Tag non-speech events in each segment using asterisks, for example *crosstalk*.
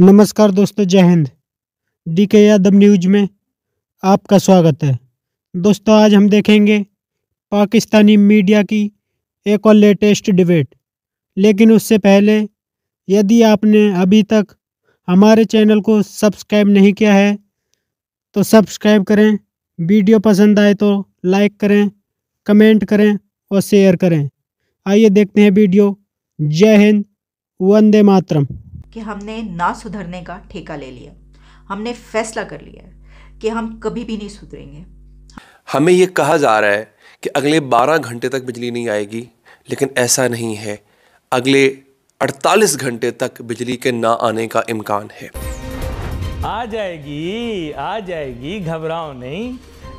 नमस्कार दोस्तों जय हिंद डी के यादव न्यूज में आपका स्वागत है दोस्तों आज हम देखेंगे पाकिस्तानी मीडिया की एक और लेटेस्ट डिबेट लेकिन उससे पहले यदि आपने अभी तक हमारे चैनल को सब्सक्राइब नहीं किया है तो सब्सक्राइब करें वीडियो पसंद आए तो लाइक करें कमेंट करें और शेयर करें आइए देखते हैं वीडियो जय हिंद वंदे मातरम कि हमने ना सुधरने का ठेका ले लिया हमने फैसला कर लिया कि हम कभी भी नहीं सुधरेंगे हमें ये कहा जा रहा है कि अगले 12 घंटे तक बिजली नहीं आएगी लेकिन ऐसा नहीं है अगले 48 घंटे तक बिजली के ना आने का इम्कान है आ जाएगी आ जाएगी घबराओ नहीं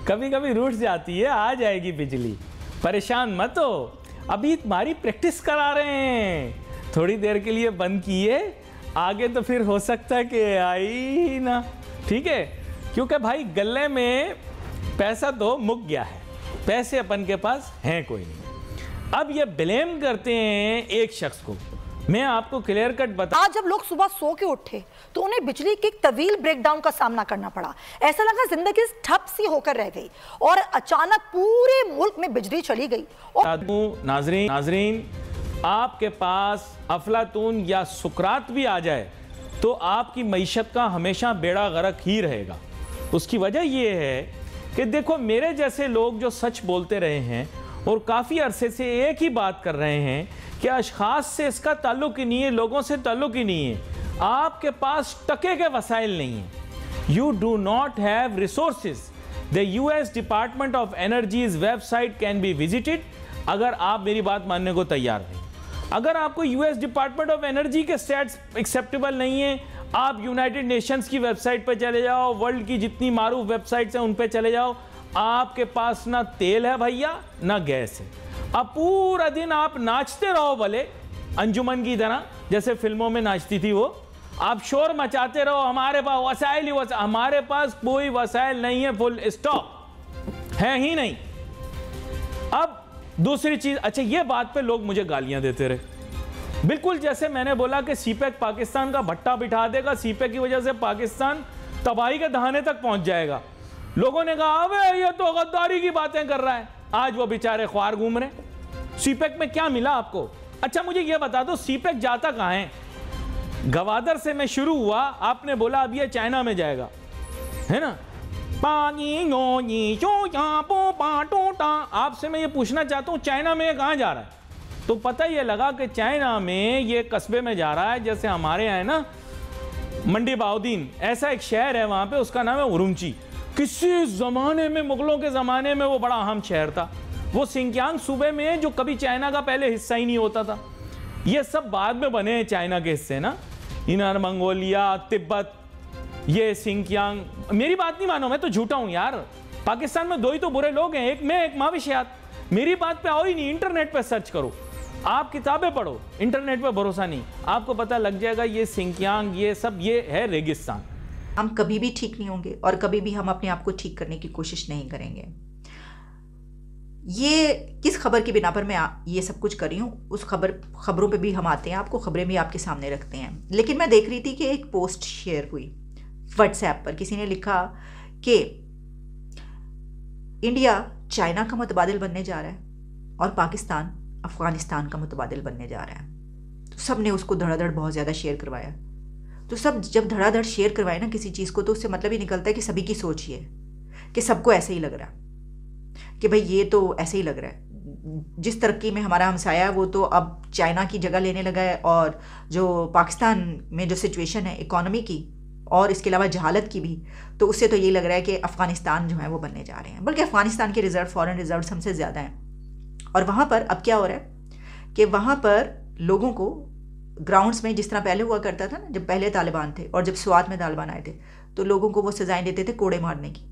कभी कभी रूठ जाती है आ जाएगी बिजली परेशान मत हो अभी तुम्हारी प्रैक्टिस करा रहे हैं थोड़ी देर के लिए बंद किए आगे तो फिर हो सकता है कि आई ना ठीक है क्योंकि भाई गले में पैसा तो मुक गया है पैसे अपन के पास हैं कोई नहीं अब ये ब्लेम करते हैं एक शख्स को मैं आपको क्लियर कट बता आज जब लोग सुबह सो के उठे तो उन्हें बिजली के एक तवील ब्रेकडाउन का सामना करना पड़ा ऐसा लगा जिंदगी ठप सी होकर रह गई और अचानक पूरे मुल्क में बिजली चली गई और नाजरीन नाजरीन आपके पास अफलातून या सुकरात भी आ जाए तो आपकी मीशत का हमेशा बेड़ा गरक ही रहेगा उसकी वजह यह है कि देखो मेरे जैसे लोग जो सच बोलते रहे हैं और काफ़ी अरसे से एक ही बात कर रहे हैं कि अशखास से इसका ताल्लुक ही नहीं है लोगों से ताल्लुक ही नहीं है आपके पास टके के वसाइल नहीं हैं you do not have resource the U S department of energy's website can be visited अगर आप मेरी बात मानने को तैयार हैं अगर आपको यूएस डिपार्टमेंट ऑफ एनर्जी के स्टैट्स एक्सेप्टेबल नहीं है आप यूनाइटेड नेशंस की वेबसाइट पर चले जाओ वर्ल्ड की जितनी मारूफ वेबसाइट्स हैं उन पर चले जाओ आपके पास ना तेल है भैया ना गैस है अब पूरा दिन आप नाचते रहो भले अंजुमन की तरह जैसे फिल्मों में नाचती थी वो आप शोर मचाते रहो हमारे पास वसाइल ही वसा हमारे पास कोई वसाइल नहीं है फुल स्टॉप है ही नहीं अब दूसरी चीज़ अच्छा ये बात पे लोग मुझे गालियां देते रहे बिल्कुल जैसे मैंने बोला कि सीपेक e पाकिस्तान का भट्टा बिठा देगा सीपेक e की वजह से पाकिस्तान तबाही के दहाने तक पहुंच जाएगा लोगों ने कहा अबे ये तो गद्दारी की बातें कर रहा है आज वो बेचारे ख्वार घूम रहे सीपेक e में क्या मिला आपको अच्छा मुझे ये बता दो सीपेक जाता कहाँ है गवादर से मैं शुरू हुआ आपने बोला अब ये चाइना में जाएगा है ना पानी यहाँ पो पाटोटा आपसे मैं ये पूछना चाहता हूँ चाइना में कहाँ जा रहा है तो पता ये लगा कि चाइना में ये कस्बे में जा रहा है जैसे हमारे यहाँ है ना मंडी बाउद्दीन ऐसा एक शहर है वहाँ पे उसका नाम है उरुमची किसी ज़माने में मुग़लों के ज़माने में वो बड़ा अहम शहर था वो सिंकियांग सूबे में जो कभी चाइना का पहले हिस्सा ही नहीं होता था ये सब बाद में बने हैं चाइना के हिस्से ना इनर मंगोलिया तिब्बत ये सिंकियांग मेरी बात नहीं मानो मैं तो झूठा हूँ यार पाकिस्तान में दो ही तो बुरे लोग हैं एक मैं एक माविशियात मेरी बात पे आओ ही नहीं इंटरनेट पे सर्च करो आप किताबें पढ़ो इंटरनेट पे भरोसा नहीं आपको पता लग जाएगा ये सिंकियांग ये सब ये है रेगिस्तान हम कभी भी ठीक नहीं होंगे और कभी भी हम अपने आप को ठीक करने की कोशिश नहीं करेंगे ये किस खबर की बिना पर मैं ये सब कुछ कर रही हूँ उस खबर खबरों पे भी हम आते हैं आपको खबरें भी आपके सामने रखते हैं लेकिन मैं देख रही थी कि एक पोस्ट शेयर हुई व्हाट्सएप पर किसी ने लिखा कि इंडिया चाइना का मुतबादल बनने जा रहा है और पाकिस्तान अफ़गानिस्तान का मुतबादल बनने जा रहा है तो सब ने उसको धड़ाधड़ बहुत ज़्यादा शेयर करवाया तो सब जब धड़ाधड़ शेयर करवाए ना किसी चीज़ को तो उससे मतलब ही निकलता है कि सभी की सोच ये है कि सबको ऐसे ही लग रहा है कि भाई ये तो ऐसे ही लग रहा है जिस तरक्की में हमारा हमसाया है वो तो अब चाइना की जगह लेने लगा है और जो पाकिस्तान में जो सिचुएशन है इकोनॉमी की और इसके अलावा जहालत की भी तो उससे तो ये लग रहा है कि अफ़गानिस्तान जो है वो बनने जा रहे हैं बल्कि अफ़गानिस्तान के रिज़र्व फ़ॉरन रिज़र्व हमसे ज़्यादा हैं और वहाँ पर अब क्या हो रहा है कि वहाँ पर लोगों को ग्राउंड्स में जिस तरह पहले हुआ करता था ना जब पहले तालिबान थे और जब स्वात में तालिबान आए थे तो लोगों को वो सज़ाएँ देते थे कोड़े मारने की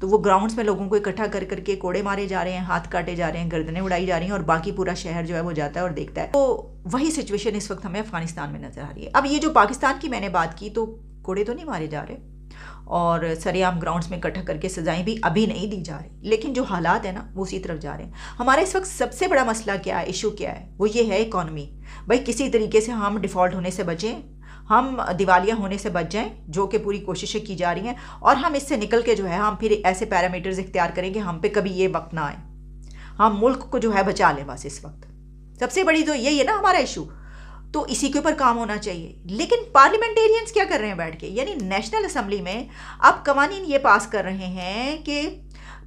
तो वो ग्राउंड्स में लोगों को इकट्ठा कर करके कोड़े मारे जा रहे हैं हाथ काटे जा रहे हैं गर्दनें उड़ाई जा रही हैं और बाकी पूरा शहर जो है वो जाता है और देखता है तो वही सिचुएशन इस वक्त हमें अफगानिस्तान में नज़र आ रही है अब ये जो पाकिस्तान की मैंने बात की तो कोड़े तो नहीं मारे जा रहे और सरेआम ग्राउंड्स में इकट्ठा करके सजाएं भी अभी नहीं दी जा रही लेकिन जो हालात है ना वो उसी तरफ जा रहे हैं हमारा इस वक्त सबसे बड़ा मसला क्या है इशू क्या है वो ये है इकॉनमी भाई किसी तरीके से हम डिफ़ॉल्ट होने से बचें हम दिवालिया होने से बच जाएं जो कि पूरी कोशिशें की जा रही हैं और हम इससे निकल के जो है हम फिर ऐसे पैरामीटर्स इख्तियार करें कि हम पे कभी ये वक्त ना आए हम मुल्क को जो है बचा लें बस इस वक्त सबसे बड़ी तो यही है ना हमारा इशू तो इसी के ऊपर काम होना चाहिए लेकिन पार्लियामेंटेरियंस क्या कर रहे हैं बैठ के यानी नेशनल असम्बली में अब कवानीन ये पास कर रहे हैं कि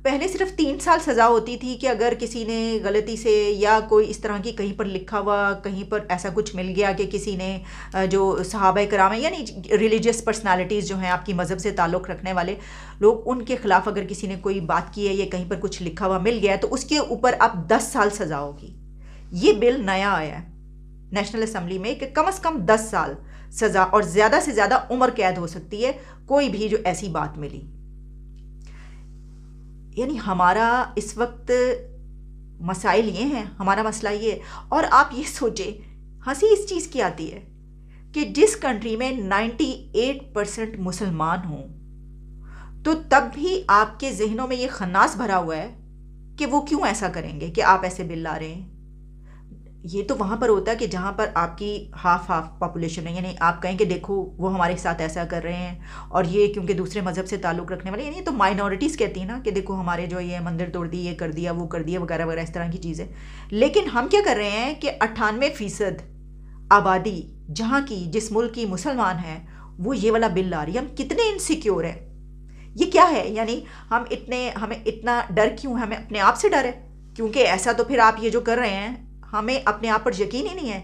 पहले सिर्फ तीन साल सज़ा होती थी कि अगर किसी ने गलती से या कोई इस तरह की कहीं पर लिखा हुआ कहीं पर ऐसा कुछ मिल गया कि किसी ने जो सहाब कराम है यानी रिलीजियस पर्सनालिटीज़ जो हैं आपकी मज़हब से ताल्लुक़ रखने वाले लोग उनके ख़िलाफ़ अगर किसी ने कोई बात की है या कहीं पर कुछ लिखा हुआ मिल गया तो उसके ऊपर अब दस साल सज़ा होगी ये बिल नया आया है नेशनल असम्बली में कि कम से कम दस साल सज़ा और ज़्यादा से ज़्यादा उम्र कैद हो सकती है कोई भी जो ऐसी बात मिली यानी हमारा इस वक्त मसाइल ये हैं हमारा मसला ये और आप ये सोचें हंसी इस चीज़ की आती है कि जिस कंट्री में 98 परसेंट मुसलमान हों तो तब भी आपके जहनों में ये खन्नास भरा हुआ है कि वो क्यों ऐसा करेंगे कि आप ऐसे बिल ला रहे हैं ये तो वहाँ पर होता है कि जहाँ पर आपकी हाफ हाफ पॉपुलेशन है यानी आप कहें कि देखो वो हमारे साथ ऐसा कर रहे हैं और ये क्योंकि दूसरे मज़हब से ताल्लुक़ रखने वाले यानी तो माइनॉरिटीज़ कहती हैं ना कि देखो हमारे जो ये मंदिर तोड़ दी ये कर दिया वो कर दिया वगैरह वगैरह इस तरह की चीज़ें लेकिन हम क्या कर रहे हैं कि अट्ठानवे फ़ीसद आबादी जहाँ की जिस मुल्क की मुसलमान हैं वो ये वाला बिल ला रही है हम कितने इनसिक्योर हैं ये क्या है यानी हम इतने हमें इतना डर क्यों है हमें अपने आप से डर है क्योंकि ऐसा तो फिर आप ये जो कर रहे हैं हमें अपने आप पर यकीन ही नहीं है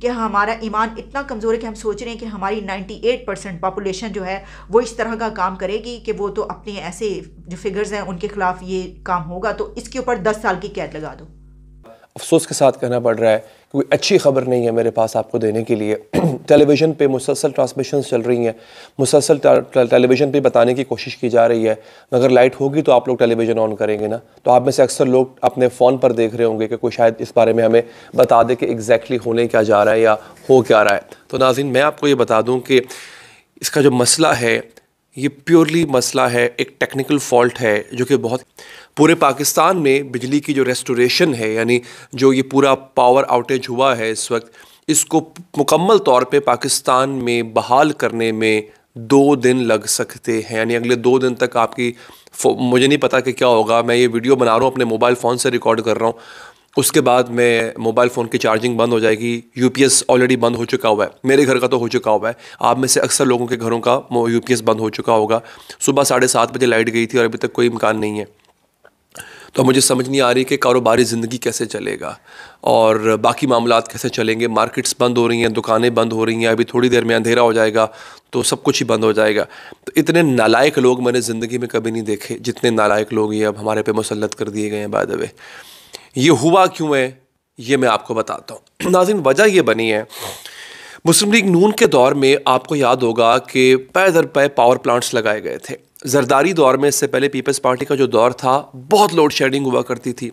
कि हमारा ईमान इतना कमज़ोर है कि हम सोच रहे हैं कि हमारी 98 परसेंट पॉपुलेशन जो है वो इस तरह का काम करेगी कि वो तो अपने ऐसे जो फिगर्स हैं उनके ख़िलाफ़ ये काम होगा तो इसके ऊपर दस साल की कैद लगा दो अफसोस के साथ कहना पड़ रहा है कोई अच्छी खबर नहीं है मेरे पास आपको देने के लिए *clears throat* टेलीविज़न पे मुसलसल ट्रांसमिशन चल रही हैं मुसलसल टेलीविज़न पे बताने की कोशिश की जा रही है अगर लाइट होगी तो आप लोग टेलीविज़न ऑन करेंगे ना तो आप में से अक्सर लोग अपने फ़ोन पर देख रहे होंगे कि कोई शायद इस बारे में हमें बता दे कि एग्जैक्टली होने क्या जा रहा है या हो क्या रहा है तो नाजिन मैं आपको ये बता दूँ कि इसका जो मसला है ये प्योरली मसला है एक टेक्निकल फॉल्ट है जो कि बहुत पूरे पाकिस्तान में बिजली की जो रेस्टोरेशन है यानी जो ये पूरा पावर आउटेज हुआ है इस वक्त इसको मुकम्मल तौर पे पाकिस्तान में बहाल करने में दो दिन लग सकते हैं यानी अगले दो दिन तक आपकी मुझे नहीं पता कि क्या होगा मैं ये वीडियो बना रहा हूँ अपने मोबाइल फ़ोन से रिकॉर्ड कर रहा हूँ उसके बाद में मोबाइल फ़ोन की चार्जिंग बंद हो जाएगी यूपीएस ऑलरेडी बंद हो चुका हुआ है मेरे घर का तो हो चुका हुआ है आप में से अक्सर लोगों के घरों का यूपीएस बंद हो चुका होगा सुबह साढ़े सात बजे लाइट गई थी और अभी तक कोई इम्कान नहीं है तो मुझे समझ नहीं आ रही कि कारोबारी ज़िंदगी कैसे चलेगा और बाकी मामला कैसे चलेंगे मार्केट्स बंद हो रही हैं दुकानें बंद हो रही हैं अभी थोड़ी देर में अंधेरा हो जाएगा तो सब कुछ ही बंद हो जाएगा तो इतने नालायक लोग मैंने ज़िंदगी में कभी नहीं देखे जितने नालायक लोग ये अब हमारे पे मुसलत कर दिए गए हैं बाय द वे ये हुआ क्यों है ये मैं आपको बताता हूँ *clears throat* नाजिन वजह यह बनी है मुस्लिम लीग नून के दौर में आपको याद होगा कि पै दर पै पावर प्लांट्स लगाए गए थे जरदारी दौर में इससे पहले पीपल्स पार्टी का जो दौर था बहुत लोड शेडिंग हुआ करती थी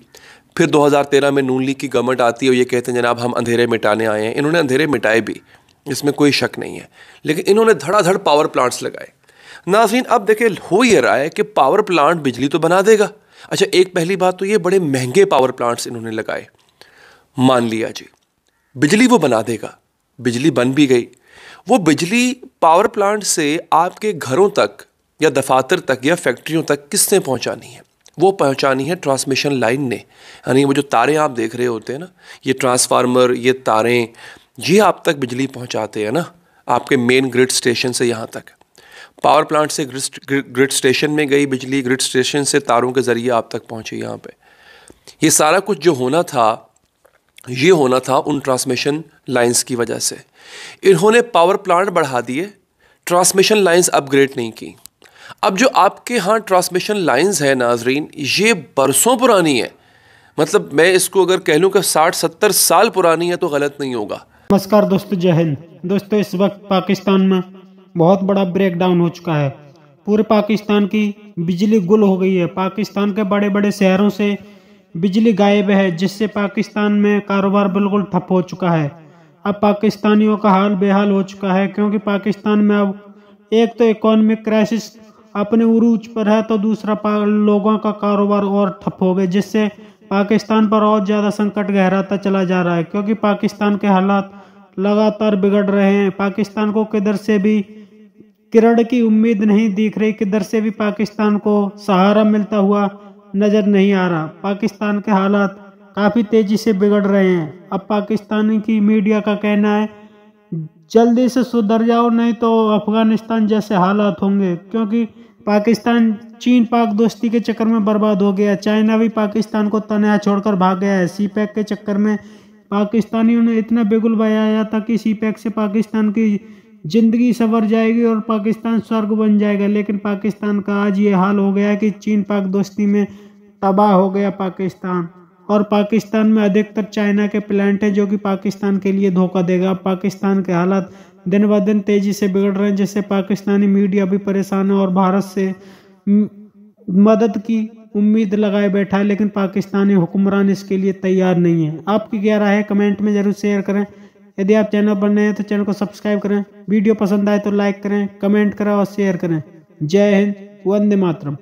फिर 2013 में नून लीग की गवर्नमेंट आती है और ये कहते हैं जनाब हम अंधेरे मिटाने आए हैं इन्होंने अंधेरे मिटाए भी इसमें कोई शक नहीं है लेकिन इन्होंने धड़ाधड़ पावर प्लांट्स लगाए नाजीन अब देखिए हो ये रहा है कि पावर प्लांट बिजली तो बना देगा अच्छा एक पहली बात तो ये बड़े महंगे पावर प्लांट्स इन्होंने लगाए मान लिया जी बिजली वो बना देगा बिजली बन भी गई वो बिजली पावर प्लांट से आपके घरों तक या दफातर तक या फैक्ट्रियों तक किसने पहुंचानी है वो पहुंचानी है ट्रांसमिशन लाइन ने यानी वो जो तारे आप देख रहे होते हैं ना ये ट्रांसफार्मर ये तारें ये आप तक बिजली पहुंचाते हैं ना आपके मेन ग्रिड स्टेशन से यहाँ तक पावर प्लांट से ग्रिड स्टेशन में गई बिजली ग्रिड स्टेशन से तारों के ज़रिए आप तक पहुँची यहाँ पर ये सारा कुछ जो होना था ये होना था उन ट्रांसमिशन लाइंस की वजह से इन्होंने पावर प्लांट बढ़ा दिए ट्रांसमिशन लाइंस अपग्रेड नहीं की अब जो आपके यहाँ ट्रांसमिशन लाइंस है नाजरीन ये बरसों पुरानी है मतलब मैं इसको अगर कह लूँ कि साठ सत्तर साल पुरानी है तो गलत नहीं होगा नमस्कार दोस्तों जय दोस्तों इस वक्त पाकिस्तान में बहुत बड़ा ब्रेकडाउन हो चुका है पूरे पाकिस्तान की बिजली गुल हो गई है पाकिस्तान के बड़े बड़े शहरों से बिजली गायब है जिससे पाकिस्तान में कारोबार बिल्कुल ठप हो चुका है अब पाकिस्तानियों का हाल बेहाल हो चुका है क्योंकि पाकिस्तान में अब एक तो इकोनॉमिक क्राइसिस अपने उरूज पर है तो दूसरा लोगों का कारोबार और ठप हो गए जिससे पाकिस्तान पर और ज़्यादा संकट गहराता चला जा रहा है क्योंकि पाकिस्तान के हालात लगातार बिगड़ रहे हैं पाकिस्तान को किधर से भी किरण की उम्मीद नहीं दिख रही किधर से भी पाकिस्तान को सहारा मिलता हुआ नज़र नहीं आ रहा पाकिस्तान के हालात काफ़ी तेज़ी से बिगड़ रहे हैं अब पाकिस्तान की मीडिया का कहना है जल्दी से सुधर जाओ नहीं तो अफ़गानिस्तान जैसे हालात होंगे क्योंकि पाकिस्तान चीन पाक दोस्ती के चक्कर में बर्बाद हो गया चाइना भी पाकिस्तान को तनहा छोड़कर भाग गया है सी पैक के चक्कर में पाकिस्तानियों ने इतना बिगुल बयाया था कि सी पैक से पाकिस्तान की ज़िंदगी सवर जाएगी और पाकिस्तान स्वर्ग बन जाएगा लेकिन पाकिस्तान का आज ये हाल हो गया कि चीन पाक दोस्ती में तबाह हो गया पाकिस्तान और पाकिस्तान में अधिकतर चाइना के प्लांट हैं जो कि पाकिस्तान के लिए धोखा देगा पाकिस्तान के हालात दिन ब दिन तेज़ी से बिगड़ रहे हैं जिससे पाकिस्तानी मीडिया भी परेशान है और भारत से मदद की उम्मीद लगाए बैठा है लेकिन पाकिस्तानी हुक्मरान इसके लिए तैयार नहीं है आपकी क्या राय है कमेंट में ज़रूर शेयर करें यदि आप चैनल पर नए हैं तो चैनल को सब्सक्राइब करें वीडियो पसंद आए तो लाइक करें कमेंट करें और शेयर करें जय हिंद वंदे मातरम